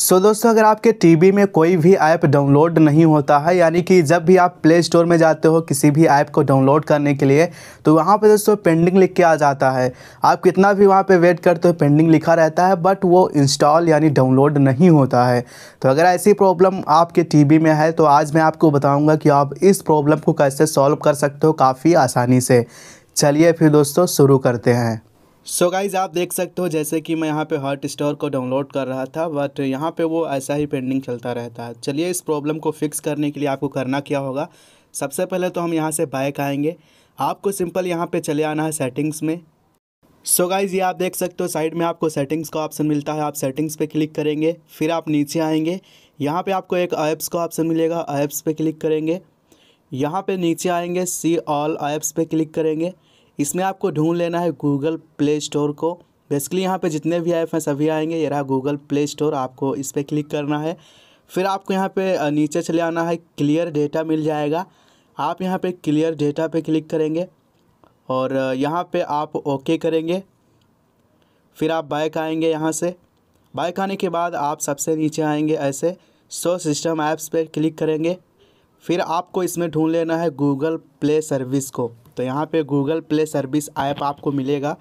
सो so, दोस्तों अगर आपके टीवी में कोई भी ऐप डाउनलोड नहीं होता है यानी कि जब भी आप प्ले स्टोर में जाते हो किसी भी ऐप को डाउनलोड करने के लिए तो वहाँ पे दोस्तों पेंडिंग लिख के आ जाता है आप कितना भी वहाँ पे वेट करते हो पेंडिंग लिखा रहता है बट वो इंस्टॉल यानी डाउनलोड नहीं होता है तो अगर ऐसी प्रॉब्लम आपके टी में है तो आज मैं आपको बताऊँगा कि आप इस प्रॉब्लम को कैसे सॉल्व कर सकते हो काफ़ी आसानी से चलिए फिर दोस्तों शुरू करते हैं सो so गाइज आप देख सकते हो जैसे कि मैं यहाँ पे हॉट स्टोर को डाउनलोड कर रहा था बट यहाँ पे वो ऐसा ही पेंडिंग चलता रहता है चलिए इस प्रॉब्लम को फिक्स करने के लिए आपको करना क्या होगा सबसे पहले तो हम यहाँ से बाइक आएंगे आपको सिंपल यहाँ पे चले आना है सेटिंग्स में सो so गाइज़ ये आप देख सकते हो साइड में आपको सेटिंग्स का ऑप्शन मिलता है आप सेटिंग्स पर क्लिक करेंगे फिर आप नीचे आएंगे यहाँ पर आपको एक ऐप्स का ऑप्शन मिलेगा ऐप्स पर क्लिक करेंगे यहाँ पर नीचे आएंगे सी ऑल ऐप्स पर क्लिक करेंगे इसमें आपको ढूंढ लेना है गूगल प्ले स्टोर को बेसिकली यहाँ पे जितने भी ऐप हैं सभी आएंगे ये रहा गूगल प्ले स्टोर आपको इस पर क्लिक करना है फिर आपको यहाँ पे नीचे चले आना है क्लियर डेटा मिल जाएगा आप यहाँ पे क्लियर डेटा पे क्लिक करेंगे और यहाँ पे आप ओके करेंगे फिर आप बाइक आएंगे यहाँ से बाइक आने के बाद आप सबसे नीचे आएंगे ऐसे सो सिस्टम ऐप्स पर क्लिक करेंगे फिर आपको इसमें ढूंढ लेना है गूगल प्ले सर्विस को तो यहाँ पे गूगल प्ले सर्विस ऐप आपको मिलेगा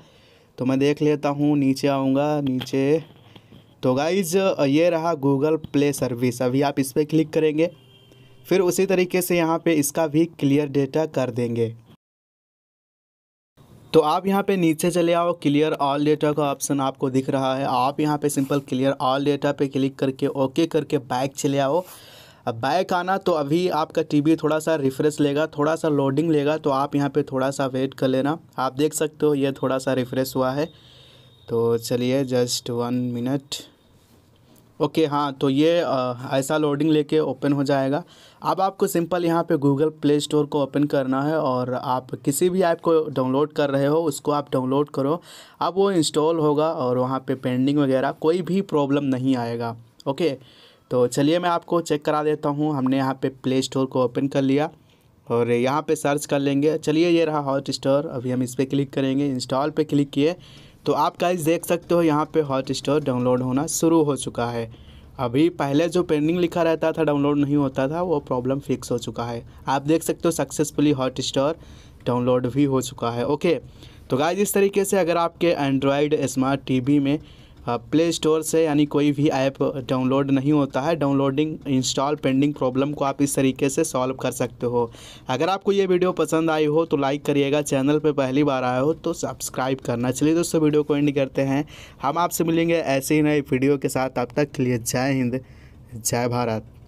तो मैं देख लेता हूँ नीचे आऊँगा नीचे तो गाइज ये रहा गूगल प्ले सर्विस अभी आप इस पर क्लिक करेंगे फिर उसी तरीके से यहाँ पे इसका भी क्लियर डेटा कर देंगे तो आप यहाँ पे नीचे चले आओ क्लियर ऑल डेटा का ऑप्शन आपको दिख रहा है आप यहाँ पे सिंपल क्लियर ऑल डेटा पे क्लिक करके ओके करके बैक चले आओ अब बैक आना तो अभी आपका टीवी थोड़ा सा रिफ्रेश लेगा थोड़ा सा लोडिंग लेगा तो आप यहाँ पे थोड़ा सा वेट कर लेना आप देख सकते हो ये थोड़ा सा रिफ्रेश हुआ है तो चलिए जस्ट वन मिनट ओके हाँ तो ये आ, ऐसा लोडिंग लेके ओपन हो जाएगा अब आपको सिंपल यहाँ पे गूगल प्ले स्टोर को ओपन करना है और आप किसी भी ऐप को डाउनलोड कर रहे हो उसको आप डाउनलोड करो अब वो इंस्टॉल होगा और वहाँ पे पेंडिंग वगैरह कोई भी प्रॉब्लम नहीं आएगा ओके तो चलिए मैं आपको चेक करा देता हूँ हमने यहाँ पे प्ले स्टोर को ओपन कर लिया और यहाँ पे सर्च कर लेंगे चलिए ये रहा हॉट स्टोर अभी हम इस पर क्लिक करेंगे इंस्टॉल पे क्लिक किए तो आप गाइस देख सकते हो यहाँ पे हॉट स्टोर डाउनलोड होना शुरू हो चुका है अभी पहले जो पेंडिंग लिखा रहता था डाउनलोड नहीं होता था वो प्रॉब्लम फिक्स हो चुका है आप देख सकते हो सक्सेसफुली हॉट स्टोर डाउनलोड भी हो चुका है ओके तो गाइज इस तरीके से अगर आपके एंड्रॉयड स्मार्ट टी में प्ले स्टोर से यानी कोई भी ऐप डाउनलोड नहीं होता है डाउनलोडिंग इंस्टॉल पेंडिंग प्रॉब्लम को आप इस तरीके से सॉल्व कर सकते हो अगर आपको ये वीडियो पसंद आई हो तो लाइक करिएगा चैनल पर पहली बार आए हो तो सब्सक्राइब करना चलिए दोस्तों वीडियो को एंड करते हैं हम आपसे मिलेंगे ऐसे ही नए वीडियो के साथ अब तक के लिए जय हिंद जय भारत